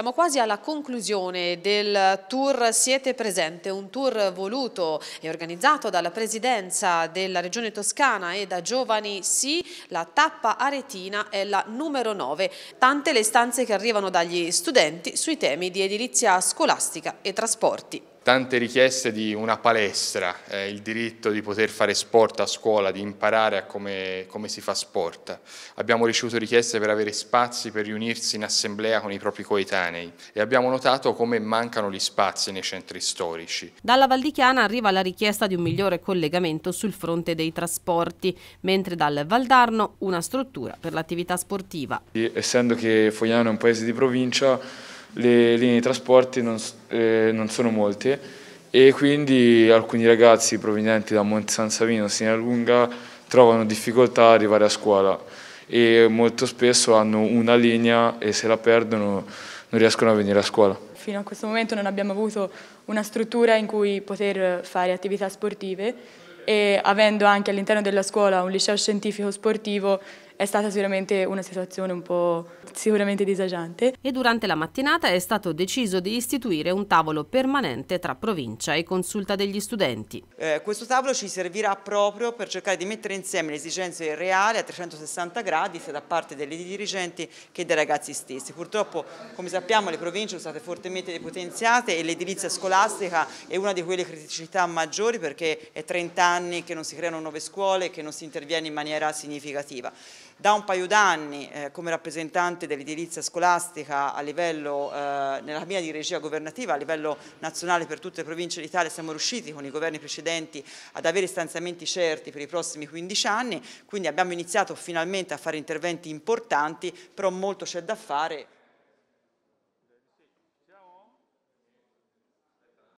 Siamo quasi alla conclusione del tour Siete Presente, un tour voluto e organizzato dalla Presidenza della Regione Toscana e da Giovani Sì, la tappa aretina è la numero 9. Tante le stanze che arrivano dagli studenti sui temi di edilizia scolastica e trasporti tante richieste di una palestra, eh, il diritto di poter fare sport a scuola, di imparare a come, come, si fa sport. Abbiamo ricevuto richieste per avere spazi per riunirsi in assemblea con i propri coetanei e abbiamo notato come mancano gli spazi nei centri storici. Dalla Valdichiana arriva la richiesta di un migliore collegamento sul fronte dei trasporti, mentre dal Valdarno una struttura per l'attività sportiva. Essendo che Fogliano è un paese di provincia, le linee di trasporti non, eh, non sono molte e quindi alcuni ragazzi provenienti da Monte San Savino, Sina Lunga, trovano difficoltà ad arrivare a scuola e molto spesso hanno una linea e se la perdono non riescono a venire a scuola. Fino a questo momento non abbiamo avuto una struttura in cui poter fare attività sportive e avendo anche all'interno della scuola un liceo scientifico sportivo è stata sicuramente una situazione un po' sicuramente disagiante. E durante la mattinata è stato deciso di istituire un tavolo permanente tra provincia e consulta degli studenti. Eh, questo tavolo ci servirà proprio per cercare di mettere insieme le esigenze reali a 360 gradi sia da parte dei dirigenti che dei ragazzi stessi. Purtroppo come sappiamo le province sono state fortemente depotenziate e l'edilizia scolastica è una di quelle criticità maggiori perché è 30 anni che non si creano nuove scuole e che non si interviene in maniera significativa da un paio d'anni eh, come rappresentante dell'edilizia scolastica a livello, eh, nella mia di regia governativa, a livello nazionale per tutte le province d'Italia, siamo riusciti con i governi precedenti ad avere stanziamenti certi per i prossimi 15 anni, quindi abbiamo iniziato finalmente a fare interventi importanti, però molto c'è da fare.